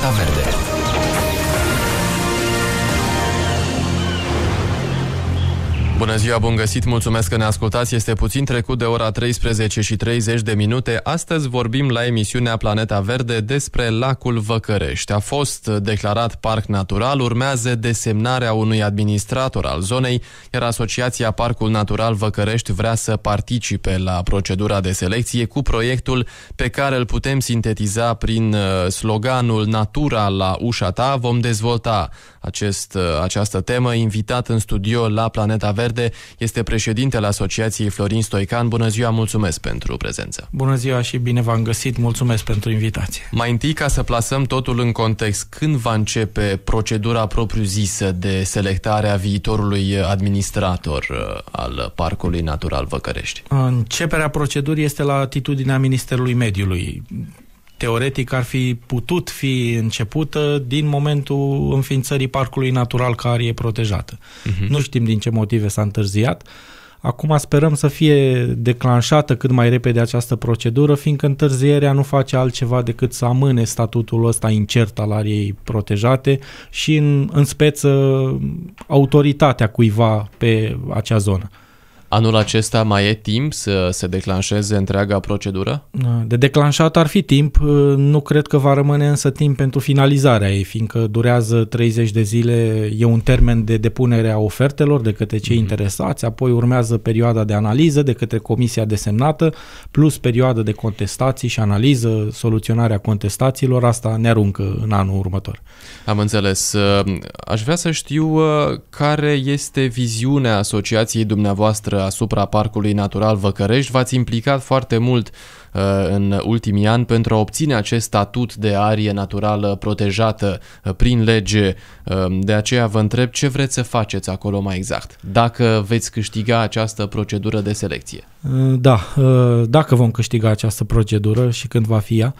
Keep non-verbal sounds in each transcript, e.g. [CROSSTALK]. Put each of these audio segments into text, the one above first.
Antena Verde. ziua, bun găsit, mulțumesc că ne ascultați. Este puțin trecut de ora 13 și 30 de minute. Astăzi vorbim la emisiunea Planeta Verde despre lacul Văcărești. A fost declarat parc natural, urmează desemnarea unui administrator al zonei, iar Asociația Parcul Natural Văcărești vrea să participe la procedura de selecție cu proiectul pe care îl putem sintetiza prin uh, sloganul Natura la ușa ta. Vom dezvolta acest, uh, această temă. Invitat în studio la Planeta Verde este președintele Asociației Florin Stoican. Bună ziua, mulțumesc pentru prezență. Bună ziua și bine v-am găsit, mulțumesc pentru invitație. Mai întâi, ca să plasăm totul în context, când va începe procedura propriu-zisă de selectare a viitorului administrator uh, al Parcului Natural Văcărești? Începerea procedurii este la atitudinea Ministerului Mediului teoretic ar fi putut fi începută din momentul înființării parcului natural ca arie protejată. Uh-huh. Nu știm din ce motive s-a întârziat. Acum sperăm să fie declanșată cât mai repede această procedură, fiindcă întârzierea nu face altceva decât să amâne statutul ăsta incert al ariei protejate și în, în speță autoritatea cuiva pe acea zonă. Anul acesta mai e timp să se declanșeze întreaga procedură? Da, de declanșat ar fi timp, uh, nu cred că va rămâne însă timp pentru finalizarea ei, fiindcă durează 30 de zile, e un termen de depunere a ofertelor de către cei mhm. interesați, apoi urmează perioada de analiză de către comisia desemnată, plus perioada de contestații și analiză, soluționarea contestațiilor, asta ne aruncă în anul următor. Am înțeles. Uh, aș vrea să știu uh, care este viziunea asociației dumneavoastră asupra Parcului Natural Văcărești. V-ați implicat foarte mult uh, în ultimii ani pentru a obține acest statut de arie naturală protejată uh, prin lege. Um, de aceea vă întreb ce vreți să faceți acolo mai exact, dacă veți câștiga această procedură de selecție. Uh, da, dacă vom câștiga această procedură și când va fi ea.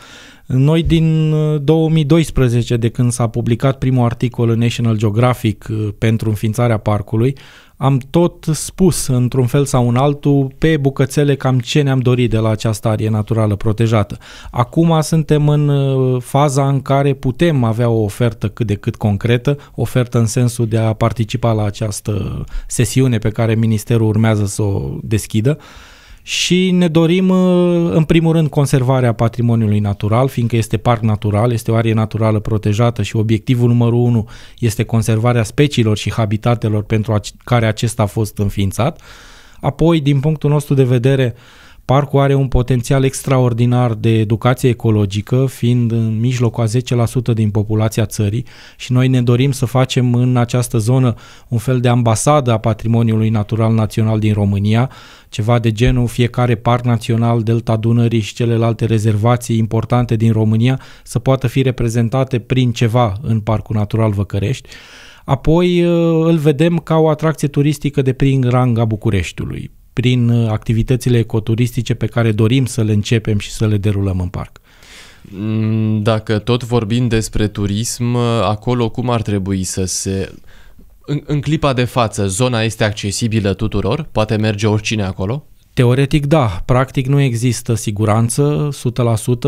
Noi din 2012, de când s-a publicat primul articol în National Geographic pentru înființarea parcului, am tot spus într-un fel sau în altul pe bucățele cam ce ne-am dorit de la această arie naturală protejată. Acum suntem în uh, faza în care putem avea o ofertă cât de cât concretă, ofertă în sensul de a participa la această sesiune pe care Ministerul urmează să o deschidă. Uh, și ne dorim, uh, în primul rând, conservarea patrimoniului natural, fiindcă este parc natural, este o arie naturală protejată și obiectivul numărul unu este conservarea speciilor și habitatelor pentru care acesta a fost înființat. Apoi, din punctul nostru de vedere, parcul are un potențial extraordinar de educație ecologică, fiind în mijlocul a 10% din populația țării și noi ne dorim să facem în această zonă un fel de ambasadă a patrimoniului natural național din România, ceva de genul fiecare parc național, Delta Dunării și celelalte rezervații importante din România să poată fi reprezentate prin ceva în Parcul Natural Văcărești. Apoi ă, îl vedem ca o atracție turistică de prin ranga Bucureștiului, prin ă, activitățile ecoturistice pe care dorim să le începem și să le derulăm în parc. Mm, dacă tot vorbim despre turism, ă, acolo cum ar trebui să se în, în clipa de față, zona este accesibilă tuturor? Poate merge oricine acolo? Teoretic da, practic nu există siguranță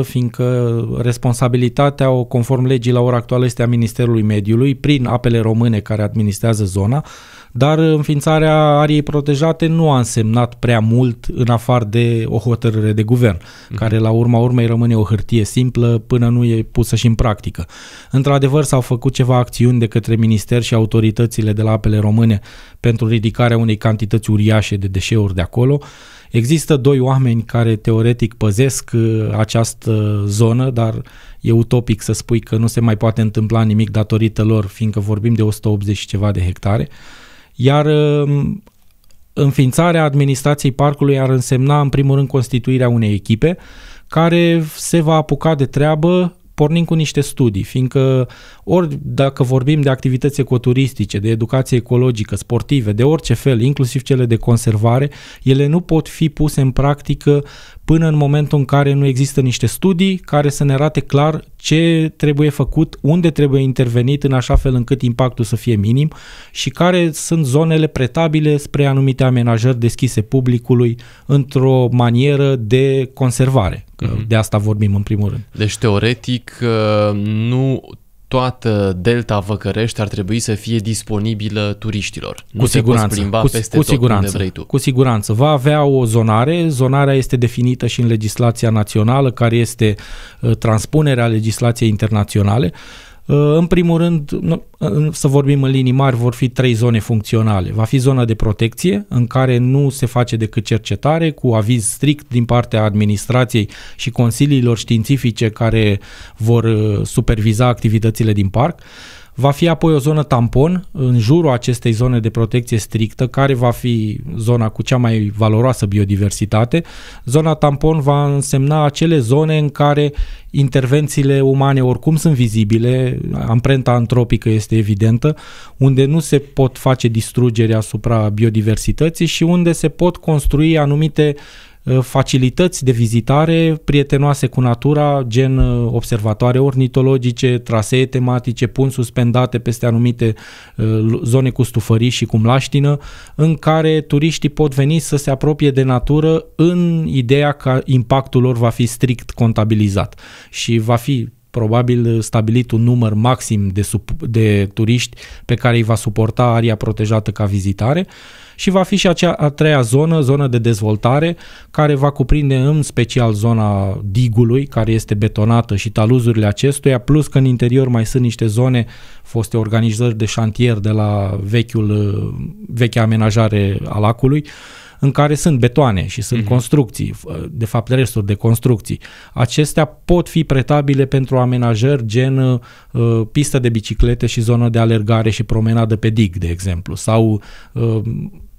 100% fiindcă responsabilitatea o conform legii la ora actuală este a Ministerului Mediului prin apele române care administrează zona dar înființarea ariei protejate nu a însemnat prea mult în afară de o hotărâre de guvern, mm-hmm. care la urma urmei rămâne o hârtie simplă până nu e pusă și în practică. Într-adevăr s-au făcut ceva acțiuni de către minister și autoritățile de la apele române pentru ridicarea unei cantități uriașe de deșeuri de acolo, Există doi oameni care teoretic păzesc uh, această zonă, dar e utopic să spui că nu se mai poate întâmpla nimic datorită lor, fiindcă vorbim de 180 ceva de hectare. Iar um, înființarea administrației parcului ar însemna, în primul rând, constituirea unei echipe care se va apuca de treabă pornind cu niște studii, fiindcă ori dacă vorbim de activități ecoturistice, de educație ecologică, sportive, de orice fel, inclusiv cele de conservare, ele nu pot fi puse în practică până în momentul în care nu există niște studii care să ne arate clar ce trebuie făcut, unde trebuie intervenit în așa fel încât impactul să fie minim și care sunt zonele pretabile spre anumite amenajări deschise publicului într-o manieră de conservare. Că mm-hmm. De asta vorbim în primul rând. Deci teoretic uh, nu toată delta Văcărești ar trebui să fie disponibilă turiștilor. Cu nu siguranță. se cu, peste cu tot siguranță. vrei tu. Cu siguranță. Va avea o zonare. Zonarea este definită și în legislația națională, care este uh, transpunerea legislației internaționale. Uh, Uh, în primul rând, uh, să vorbim în linii mari, vor fi trei zone funcționale. Va fi zona de protecție, în care nu se face decât cercetare, cu aviz strict din partea administrației și consiliilor științifice care vor uh, superviza activitățile din parc. Va fi apoi o zonă tampon în jurul acestei zone de protecție strictă, care va fi zona cu cea mai valoroasă biodiversitate. Zona tampon va însemna acele zone în care intervențiile umane oricum sunt vizibile, amprenta antropică este evidentă, unde nu se pot face distrugeri asupra biodiversității și unde se pot construi anumite uh, Eh, facilități de vizitare prietenoase cu natura, gen eh, observatoare ornitologice, trasee tematice, pun suspendate peste anumite eh, zone cu stufării și cu mlaștină, în care turiștii pot veni să se apropie de natură în ideea că impactul lor va fi strict contabilizat și va fi probabil stabilit un număr maxim de, sub, de turiști pe care îi va suporta aria protejată ca vizitare. Uh, și va fi și acea a treia zonă, zonă de dezvoltare, care va cuprinde în special zona digului, care este betonată și taluzurile acestuia, plus că în interior mai sunt niște zone foste organizări de șantier de la vechiul, uh, vechea amenajare a lacului, în care sunt betoane și sunt uh-huh. construcții, uh, de fapt resturi de construcții. Acestea pot fi pretabile pentru amenajări gen uh, pistă de biciclete și zonă de alergare și promenadă pe dig, de exemplu, sau uh,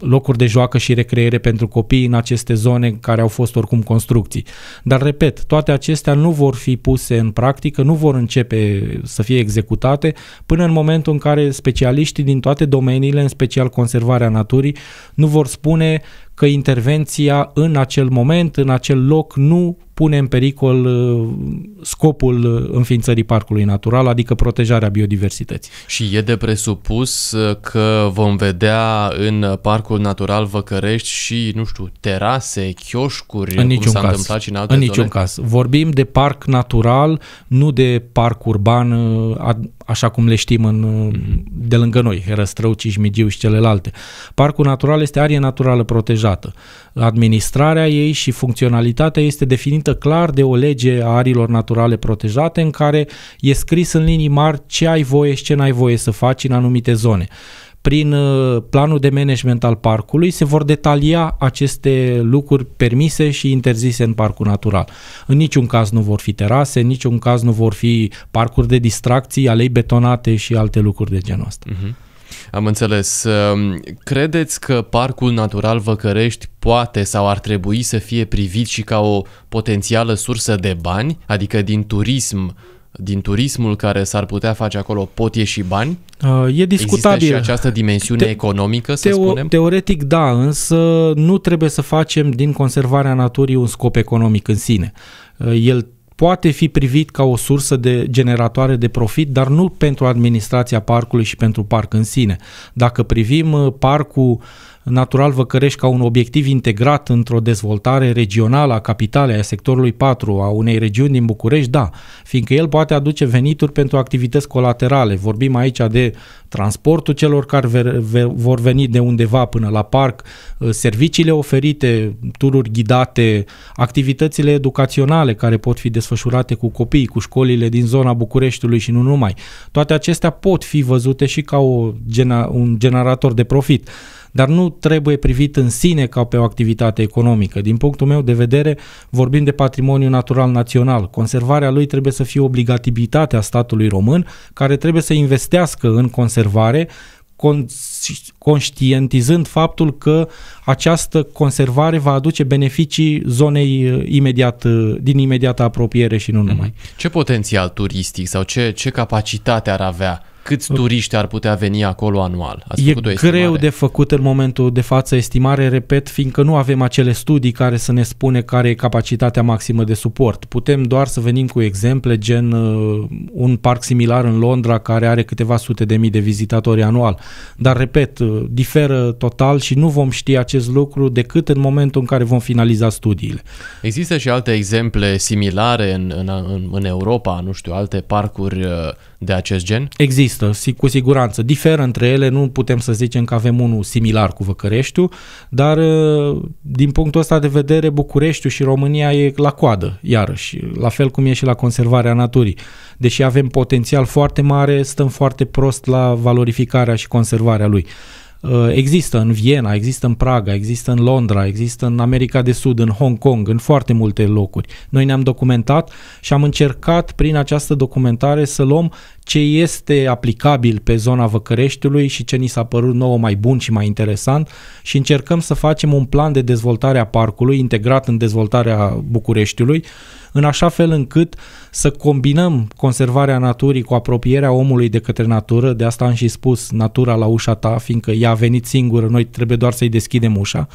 locuri de joacă și recreere pentru copii în aceste zone care au fost oricum construcții. Dar, repet, toate acestea nu vor fi puse în practică, nu vor începe să fie executate până în momentul în care specialiștii din toate domeniile, în special conservarea naturii, nu vor spune că intervenția în acel moment, în acel loc, nu pune în pericol uh, scopul uh, înființării parcului natural, adică protejarea biodiversității. Și e de presupus uh, că vom vedea în parcul natural Văcărești și, nu știu, terase, chioșcuri, în niciun cum s-a caz. întâmplat și în alte În zone? niciun caz. Vorbim de parc natural, nu de parc urban așa cum le știm în, mhm. de lângă noi, Herăstrău, Cismigiu și celelalte. Parcul natural este arie naturală protejată. Administrarea ei și funcționalitatea este definită clar de o lege a arilor naturale protejate în care e scris în linii mari ce ai voie și ce n-ai voie să faci în anumite zone prin uh, planul de management al parcului se vor detalia aceste lucruri permise și interzise în parcul natural. În niciun caz nu vor fi terase, în niciun caz nu vor fi parcuri de distracții, alei betonate și alte lucruri de genul ăsta. Uh-huh. Am înțeles. Credeți că Parcul Natural Văcărești poate sau ar trebui să fie privit și ca o potențială sursă de bani, adică din turism din turismul care s-ar putea face acolo pot ieși bani? Uh, e discutabil. Există și această dimensiune Te- economică, să teo- spunem? Teoretic da, însă nu trebuie să facem din conservarea naturii un scop economic în sine. Uh, el poate fi privit ca o sursă de generatoare de profit, dar nu pentru administrația parcului și pentru parc în sine. Dacă privim uh, parcul natural cărești ca un obiectiv integrat într-o dezvoltare regională a capitalei, a sectorului 4, a unei regiuni din București, da, fiindcă el poate aduce venituri pentru activități colaterale. Vorbim aici de transportul celor care vor veni de undeva până la parc, ă, serviciile oferite, tururi ghidate, activitățile educaționale care pot fi desfășurate cu copiii, cu școlile din zona Bucureștiului și nu numai. Toate acestea pot fi văzute și ca o, un generator de profit dar nu trebuie privit în sine ca pe o activitate economică. Din punctul meu de vedere, vorbim de patrimoniu natural național. Conservarea lui trebuie să fie obligativitatea statului român, care trebuie să investească în conservare, conștientizând faptul că această conservare va aduce beneficii zonei uh, imediat, uh, din imediată apropiere și nu mhm. numai. Ce potențial turistic sau ce, ce capacitate ar avea câți turiști ar putea veni acolo anual? Ați e făcut greu de făcut în momentul de față estimare, repet, fiindcă nu avem acele studii care să ne spune care e capacitatea maximă de suport. Putem doar să venim cu exemple gen uh, un parc similar în Londra care are câteva sute de mii de vizitatori anual. Dar, repet, uh, diferă total și nu vom ști acest lucru decât în momentul în care vom finaliza studiile. Există și alte exemple similare în, în, în, în Europa, nu știu, alte parcuri uh, de acest gen? Există există, cu siguranță. Diferă între ele, nu putem să zicem că avem unul similar cu Văcăreștiu, dar ă, din punctul ăsta de vedere Bucureștiu și România e la coadă, iarăși, la fel cum e și la conservarea naturii. Deși avem potențial foarte mare, stăm foarte prost la valorificarea și conservarea lui. Uh, există în Viena, există în Praga, există în Londra, există în America de Sud, în Hong Kong, în foarte multe locuri. Noi ne-am documentat și am încercat prin această documentare să luăm ce este aplicabil pe zona Văcăreștiului și ce ni s-a părut nouă mai bun și mai interesant și încercăm să facem un plan de dezvoltare a parcului integrat în dezvoltarea Bucureștiului în așa fel încât să combinăm conservarea naturii cu apropierea omului de către natură, de asta am și spus, natura la ușa ta, fiindcă ea a venit singură, noi trebuie doar să-i deschidem ușa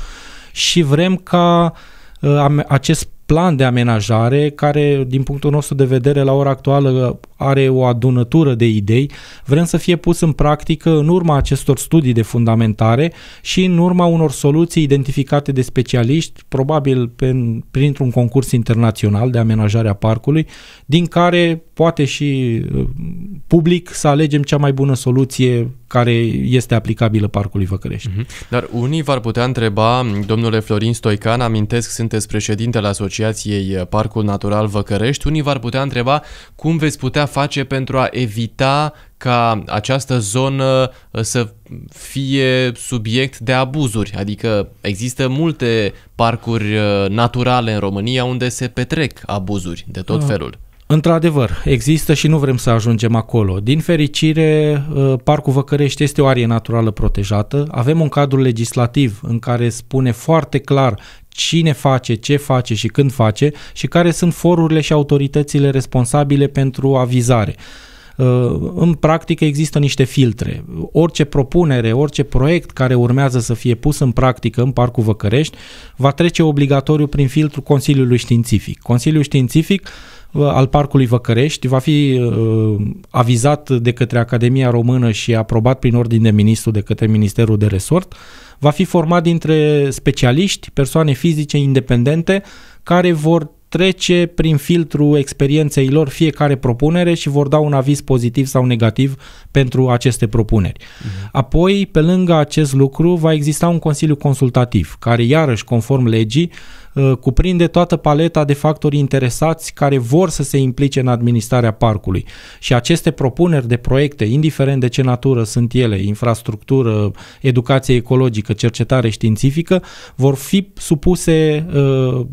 și vrem ca uh, acest plan de amenajare care, din punctul nostru de vedere, la ora actuală are o adunătură de idei, vrem să fie pus în practică în urma acestor studii de fundamentare și în urma unor soluții identificate de specialiști, probabil printr-un concurs internațional de amenajare a parcului, din care poate și uh, public să alegem cea mai bună soluție care este aplicabilă parcului Văcărești. Mhm. Dar unii v-ar putea întreba, domnule Florin Stoican, amintesc, sunteți președintele Asociației Parcul Natural Văcărești, unii v-ar putea întreba cum veți putea face pentru a evita ca această zonă uh, să fie subiect de abuzuri. Adică există multe parcuri uh, naturale în România unde se petrec abuzuri de tot ah. felul. Într-adevăr, există și nu vrem să ajungem acolo. Din fericire, uh, Parcul Văcărești este o arie naturală protejată. Avem un cadru legislativ în care spune foarte clar cine face, ce face și când face și care sunt forurile și autoritățile responsabile pentru avizare. Uh, în practică există niște filtre. Orice propunere, orice proiect care urmează să fie pus în practică în Parcul Văcărești va trece obligatoriu prin filtrul Consiliului Științific. Consiliul Științific uh, al Parcului Văcărești va fi uh, avizat de către Academia Română și aprobat prin ordin de ministru de către Ministerul de Resort. Va fi format dintre specialiști, persoane fizice independente care vor trece prin filtrul experienței lor fiecare propunere și vor da un aviz pozitiv sau negativ pentru aceste propuneri. Uh-huh. Apoi, pe lângă acest lucru, va exista un consiliu consultativ, care iarăși, conform legii, Uh, cuprinde toată paleta de factori interesați care vor să se implice în administrarea parcului. Și aceste propuneri de proiecte, indiferent de ce natură sunt ele, infrastructură, educație ecologică, cercetare științifică, vor fi supuse uh,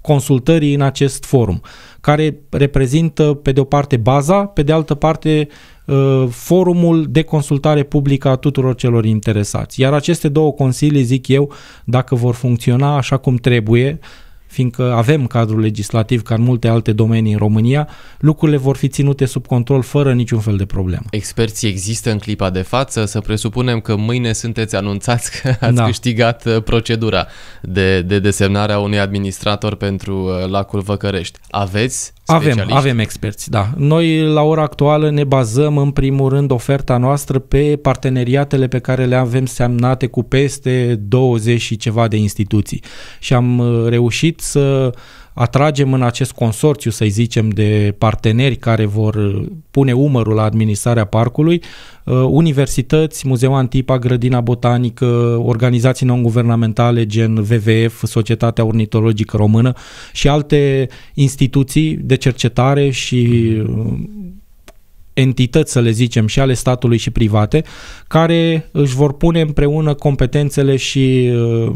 consultării în acest forum, care reprezintă, pe de o parte, baza, pe de altă parte, Uh, forumul de consultare publică a tuturor celor interesați. Iar aceste două consilii, zic eu, dacă vor funcționa așa cum trebuie, fiindcă avem cadrul legislativ ca în multe alte domenii în România, lucrurile vor fi ținute sub control fără niciun fel de problemă. Experții există în clipa de față, să presupunem că mâine sunteți anunțați că [LAUGHS] ați da. câștigat uh, procedura de, de desemnare a unui administrator pentru uh, lacul Văcărești. Aveți avem, avem experți, da. Noi la ora actuală ne bazăm în primul rând oferta noastră pe parteneriatele pe care le avem semnate cu peste 20 și ceva de instituții și am uh, reușit să uh, atragem în acest consorțiu, să zicem, de parteneri care vor pune umărul la administrarea parcului, uh, universități, Muzeul Antipa, Grădina Botanică, organizații non-guvernamentale gen WWF, Societatea Ornitologică Română și alte instituții de cercetare și uh, entități, să le zicem, și ale statului și private, care își vor pune împreună competențele și uh,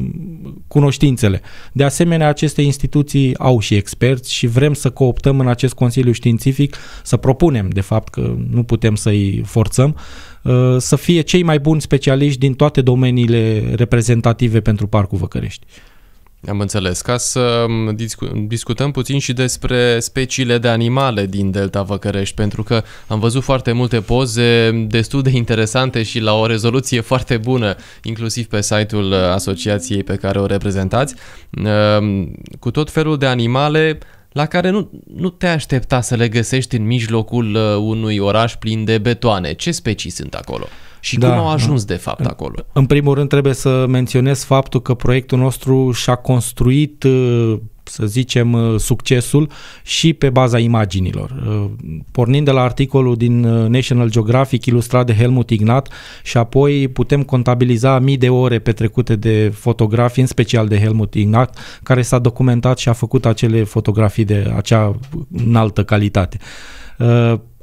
cunoștințele. De asemenea, aceste instituții au și experți și vrem să cooptăm în acest Consiliu Științific, să propunem, de fapt, că nu putem să-i forțăm, uh, să fie cei mai buni specialiști din toate domeniile reprezentative pentru Parcul Văcărești. Am înțeles. Ca să um, discutăm puțin și despre speciile de animale din Delta Văcărești, pentru că am văzut foarte multe poze destul de interesante și la o rezoluție foarte bună, inclusiv pe site-ul uh, asociației pe care o reprezentați, um, cu tot felul de animale la care nu, nu te aștepta să le găsești în mijlocul uh, unui oraș plin de betoane. Ce specii sunt acolo? și da, cum au da. ajuns de fapt în, acolo. În primul rând trebuie să menționez faptul că proiectul nostru și-a construit uh, să zicem, uh, succesul și pe baza imaginilor. Uh, pornind de la articolul din National Geographic ilustrat de Helmut Ignat și apoi putem contabiliza mii de ore petrecute de fotografii, în special de Helmut Ignat, care s-a documentat și a făcut acele fotografii de acea înaltă calitate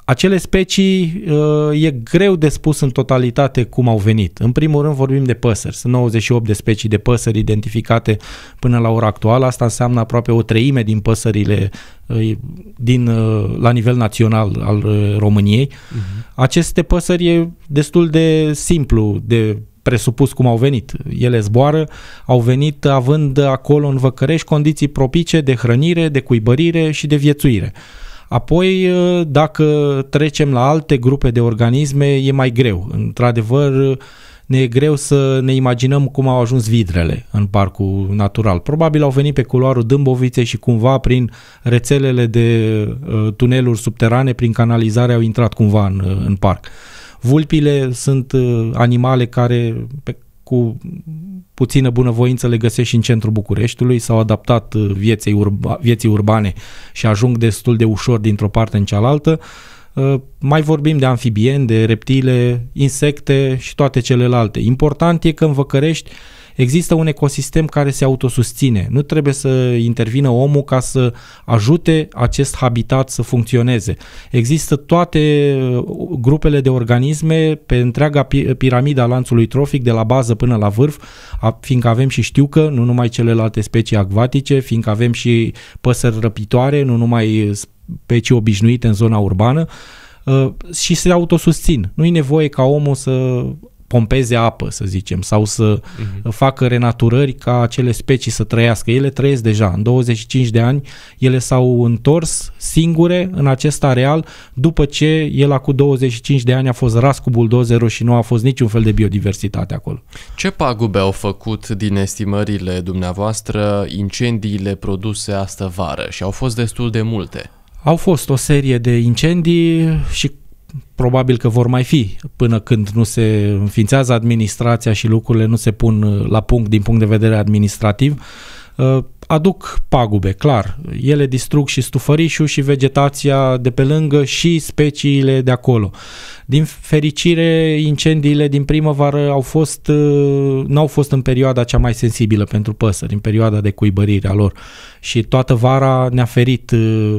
acele specii uh, e greu de spus în totalitate cum au venit. În primul rând vorbim de păsări. Sunt 98 de specii de păsări identificate până la ora actuală. Asta înseamnă aproape o treime din păsările uh, din, uh, la nivel național al României. Uh-huh. Aceste păsări e destul de simplu de presupus cum au venit. Ele zboară, au venit având acolo în Văcărești condiții propice de hrănire, de cuibărire și de viețuire. Apoi, uh, dacă trecem la alte grupe de organisme, e mai greu. Într-adevăr, ne e greu să ne imaginăm cum au ajuns vidrele în parcul natural. Probabil au venit pe culoarul Dâmboviței și cumva prin rețelele de uh, tuneluri subterane, prin canalizare, au intrat cumva în, uh, în parc. Vulpile sunt animale care, pe cu puțină bunăvoință le găsești și în centrul Bucureștiului, s-au adaptat uh, vieții, urba, vieții urbane și ajung destul de ușor dintr-o parte în cealaltă. Uh, mai vorbim de amfibieni, de reptile, insecte și toate celelalte. Important e că în Văcărești există un ecosistem care se autosustine. Nu trebuie să intervină omul ca să ajute acest habitat să funcționeze. Există toate uh, grupele de organisme pe întreaga piramida lanțului trofic, de la bază până la vârf, fiindcă avem și știu că nu numai celelalte specii acvatice, fiindcă avem și păsări răpitoare, nu numai specii obișnuite în zona urbană uh, și se autosustin. Nu e nevoie ca omul să pompeze apă, să zicem, sau să uh-huh. facă renaturări ca acele specii să trăiască. Ele trăiesc deja. În 25 de ani ele s-au întors singure în acest areal după ce el cu 25 de ani a fost ras cu buldozerul și nu a fost niciun fel de biodiversitate acolo. Ce pagube au făcut din estimările dumneavoastră incendiile produse astă vară și au fost destul de multe? Au fost o serie de incendii și probabil că vor mai fi până când nu se înființează administrația și lucrurile nu se pun uh, la punct din punct de vedere administrativ. Uh, aduc pagube, clar. Ele distrug și stufărișul și vegetația de pe lângă și speciile de acolo. Din fericire, incendiile din primăvară au fost, uh, n-au fost în perioada cea mai sensibilă pentru păsări, în perioada de cuibărire a lor. Și toată vara ne-a ferit, uh,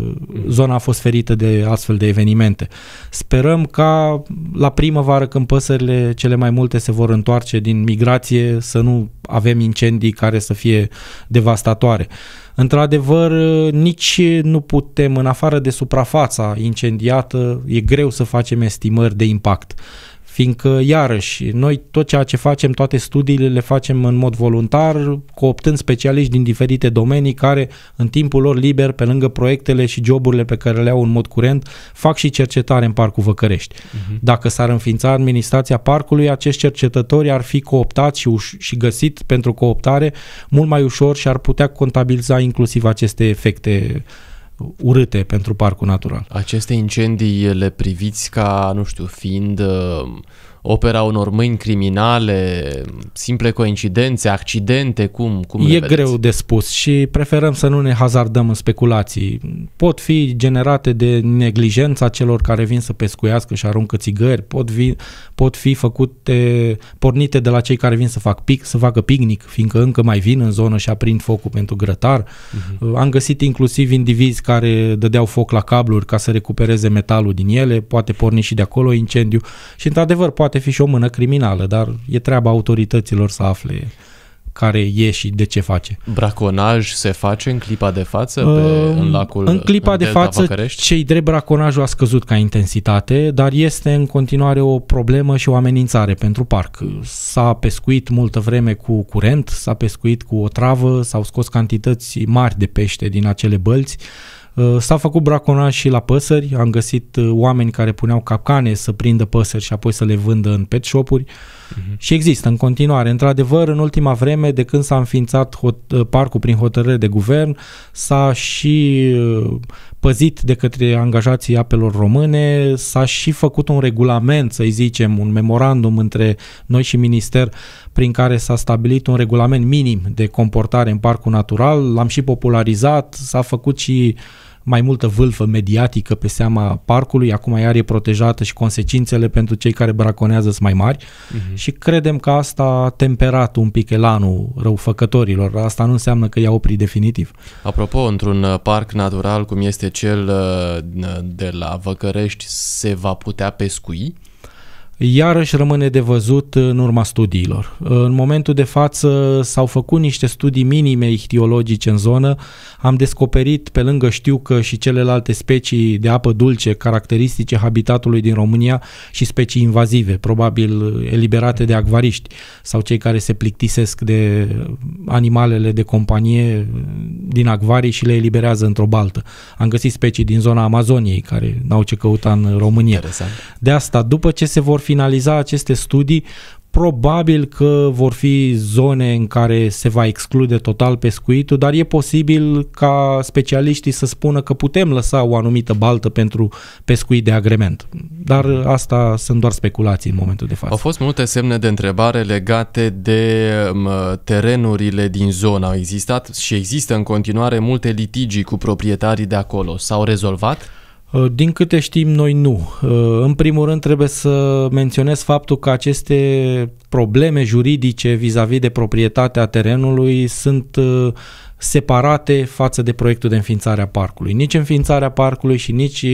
zona a fost ferită de astfel de evenimente. Sperăm ca la primăvară, când păsările cele mai multe se vor întoarce din migrație, să nu avem incendii care să fie devastatoare viitoare. Într-adevăr, nici nu putem, în afară de suprafața incendiată, e greu să facem estimări de impact fiindcă, iarăși, noi tot ceea ce facem, toate studiile le facem în mod voluntar, cooptând specialiști din diferite domenii care, în timpul lor liber, pe lângă proiectele și joburile pe care le au în mod curent, fac și cercetare în Parcul Văcărești. Uh-huh. Dacă s-ar înființa administrația parcului, acești cercetători ar fi cooptați și, uș- și găsit pentru cooptare mult mai ușor și ar putea contabiliza inclusiv aceste efecte uh, urâte pentru parcul natural. Aceste incendii le priviți ca, nu știu, fiind uh, opera unor mâini criminale, simple coincidențe, accidente, cum, cum E greu de spus și preferăm să nu ne hazardăm în speculații. Pot fi generate de neglijența celor care vin să pescuiască și aruncă țigări, pot fi, pot fi făcute, pornite de la cei care vin să, fac pic, să facă picnic, fiindcă încă mai vin în zonă și aprind focul pentru grătar. Uh-huh. Am găsit inclusiv indivizi care dădeau foc la cabluri ca să recupereze metalul din ele, poate porni și de acolo incendiu și într-adevăr poate poate fi și o mână criminală, dar e treaba autorităților să afle care e și de ce face. Braconaj se face în clipa de față pe, uh, în lacul În clipa în de față, Vacărești? cei drept braconajul a scăzut ca intensitate, dar este în continuare o problemă și o amenințare pentru parc. S-a pescuit multă vreme cu curent, s-a pescuit cu o travă, s-au scos cantități mari de pește din acele bălți. Uh, Uh, s-a făcut braconaj și la păsări, am găsit uh, oameni care puneau capcane să prindă păsări și apoi să le vândă în pet shop-uri uh-huh. și există în continuare. Într-adevăr, în ultima vreme, de când s-a înființat hot- uh, parcul prin hotărâre de guvern, s-a și păzit de către angajații apelor române, s-a și făcut un regulament, să-i zicem, un memorandum între noi și minister prin care s-a stabilit un regulament minim de comportare în parcul natural, l-am și popularizat, s-a făcut și uh, mai multă vâlfă mediatică pe seama parcului, acum iar e protejată și consecințele pentru cei care braconează sunt mai mari uh-huh. și credem că asta a temperat un pic elanul răufăcătorilor. Asta nu înseamnă că i-a oprit definitiv. Apropo, într-un uh, parc natural cum este cel uh, de la Văcărești, se va putea pescui? iarăși rămâne de văzut în urma studiilor. În momentul de față s-au făcut niște studii minime ichtiologice în zonă, am descoperit pe lângă știucă și celelalte specii de apă dulce caracteristice habitatului din România și specii invazive, probabil eliberate de acvariști sau cei care se plictisesc de animalele de companie din acvarii și le eliberează într-o baltă. Am găsit specii din zona Amazoniei care n-au ce căuta în România. Interesant. De asta, după ce se vor finaliza aceste studii, probabil că vor fi zone în care se va exclude total pescuitul, dar e posibil ca specialiștii să spună că putem lăsa o anumită baltă pentru pescuit de agrement. Dar asta sunt doar speculații în momentul de față. Au fost multe semne de întrebare legate de terenurile din zona Au existat și există în continuare multe litigii cu proprietarii de acolo. S-au rezolvat? Uh, din câte știm noi, nu. Uh, în primul rând trebuie să menționez faptul că aceste probleme juridice vis-a-vis de proprietatea terenului sunt uh, separate față de proiectul de înființare a parcului. Nici înființarea parcului și nici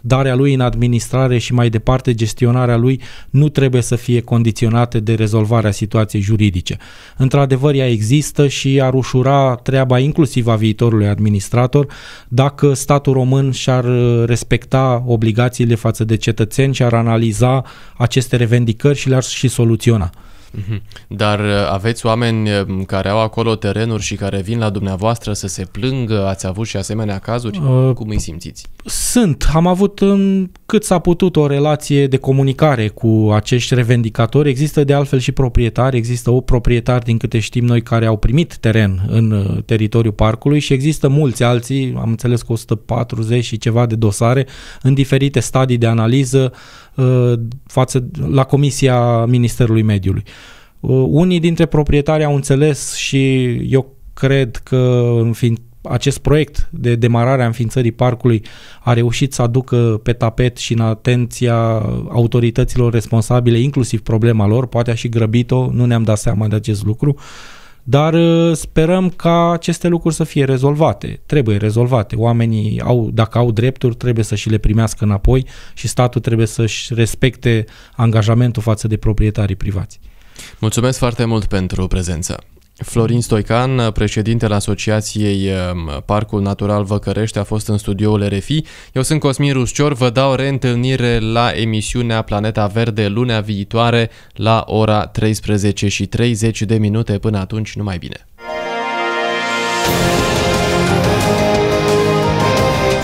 darea lui în administrare și mai departe gestionarea lui nu trebuie să fie condiționate de rezolvarea situației juridice. Într-adevăr, ea există și ar ușura treaba inclusiv a viitorului administrator dacă statul român și-ar respecta obligațiile față de cetățeni și ar analiza aceste revendicări și le-ar și soluționa. Mhm. Dar uh, aveți oameni uh, care au acolo terenuri și care vin la dumneavoastră să se plângă? Ați avut și asemenea cazuri? Uh, Cum îi simțiți? Sunt. Am avut în cât s-a putut o relație de comunicare cu acești revendicatori. Există de altfel și proprietari. Există o proprietar din câte știm noi care au primit teren în uh, teritoriul parcului și există mulți alții, am înțeles că 140 și ceva de dosare în diferite stadii de analiză Uh, față, la Comisia Ministerului Mediului. Uh, unii dintre proprietari au înțeles și eu cred că înfiind acest proiect de demarare a înființării parcului a reușit să aducă pe tapet și în atenția autorităților responsabile, inclusiv problema lor, poate a și grăbit-o, nu ne-am dat seama de acest lucru. Uh, dar uh, sperăm ca aceste lucruri să fie rezolvate. Trebuie rezolvate. Oamenii, au, dacă au drepturi, trebuie să și le primească înapoi și statul trebuie să-și respecte angajamentul față de proprietarii privați. Mulțumesc foarte mult pentru prezență. Florin Stoican, președintele Asociației um, Parcul Natural Văcărește, a fost în studioul RFI. Eu sunt Cosmin Ruscior, vă dau reîntâlnire la emisiunea Planeta Verde lunea viitoare la ora 13 și 30 de minute. Până atunci, numai bine!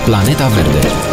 Planeta Verde